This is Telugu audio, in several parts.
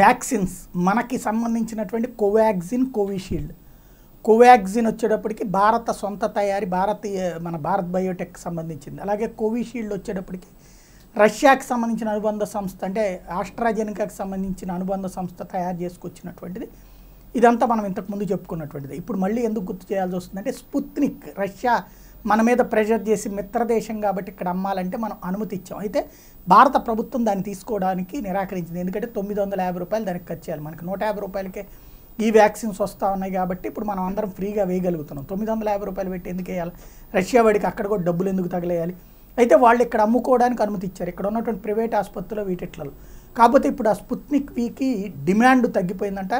వ్యాక్సిన్స్ మనకి సంబంధించినటువంటి కోవాక్సిన్ కోవిషీల్డ్ కోవాక్సిన్ వచ్చేటప్పటికి భారత సొంత తయారీ భారతీయ మన భారత్ బయోటెక్ సంబంధించింది అలాగే కోవిషీల్డ్ వచ్చేటప్పటికి రష్యాకి సంబంధించిన అనుబంధ సంస్థ అంటే ఆస్ట్రాజెనికాకి సంబంధించిన అనుబంధ సంస్థ తయారు చేసుకొచ్చినటువంటిది ఇదంతా మనం ఇంతకుముందు చెప్పుకున్నటువంటిది ఇప్పుడు మళ్ళీ ఎందుకు గుర్తు చేయాల్సి వస్తుందంటే స్పుత్నిక్ రష్యా మన మీద ప్రెషర్ చేసి మిత్రదేశం కాబట్టి ఇక్కడ అమ్మాలంటే మనం అనుమతి ఇచ్చాం అయితే భారత ప్రభుత్వం దాన్ని తీసుకోవడానికి నిరాకరించింది ఎందుకంటే తొమ్మిది వందల యాభై రూపాయలు దానికి ఖర్చు చేయాలి మనకి నూట యాభై రూపాయలకే ఈ వ్యాక్సిన్స్ వస్తూ ఉన్నాయి కాబట్టి ఇప్పుడు మనం అందరం ఫ్రీగా వేయగలుగుతున్నాం తొమ్మిది వందల యాభై రూపాయలు పెట్టి ఎందుకు వేయాలి రష్యా వాడికి అక్కడ కూడా డబ్బులు ఎందుకు తగలేయాలి అయితే వాళ్ళు ఇక్కడ అమ్ముకోవడానికి అనుమతి ఇచ్చారు ఇక్కడ ఉన్నటువంటి ప్రైవేట్ ఆసుపత్రిలో వీటిట్లలో కాకపోతే ఇప్పుడు ఆ స్పుత్నిక్ వీకి డిమాండ్ తగ్గిపోయిందంట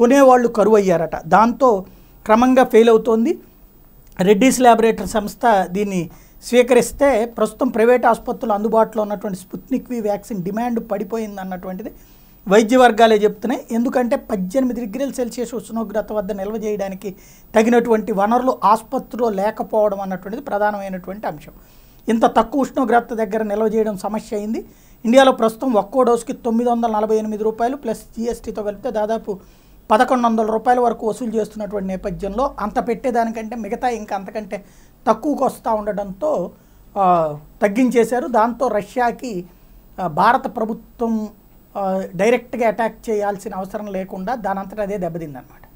కొనేవాళ్ళు కరువు అయ్యారట దాంతో క్రమంగా ఫెయిల్ అవుతోంది రెడ్డీస్ ల్యాబొరేటరీ సంస్థ దీన్ని స్వీకరిస్తే ప్రస్తుతం ప్రైవేట్ ఆసుపత్రులు అందుబాటులో ఉన్నటువంటి స్పుత్నిక్ వి వ్యాక్సిన్ డిమాండ్ పడిపోయింది అన్నటువంటిది వైద్య వర్గాలే చెప్తున్నాయి ఎందుకంటే పద్దెనిమిది డిగ్రీల సెల్సియస్ ఉష్ణోగ్రత వద్ద నిల్వ చేయడానికి తగినటువంటి వనరులు ఆసుపత్రిలో లేకపోవడం అన్నటువంటిది ప్రధానమైనటువంటి అంశం ఇంత తక్కువ ఉష్ణోగ్రత దగ్గర నిల్వ చేయడం సమస్య అయింది ఇండియాలో ప్రస్తుతం ఒక్కో డోస్కి తొమ్మిది వందల నలభై ఎనిమిది రూపాయలు ప్లస్ జీఎస్టీతో కలిపితే దాదాపు పదకొండు వందల రూపాయల వరకు వసూలు చేస్తున్నటువంటి నేపథ్యంలో అంత పెట్టేదానికంటే మిగతా ఇంకా అంతకంటే తక్కువకు వస్తూ ఉండడంతో తగ్గించేశారు దాంతో రష్యాకి భారత ప్రభుత్వం డైరెక్ట్గా అటాక్ చేయాల్సిన అవసరం లేకుండా దానంతటా అదే దెబ్బతిందనమాట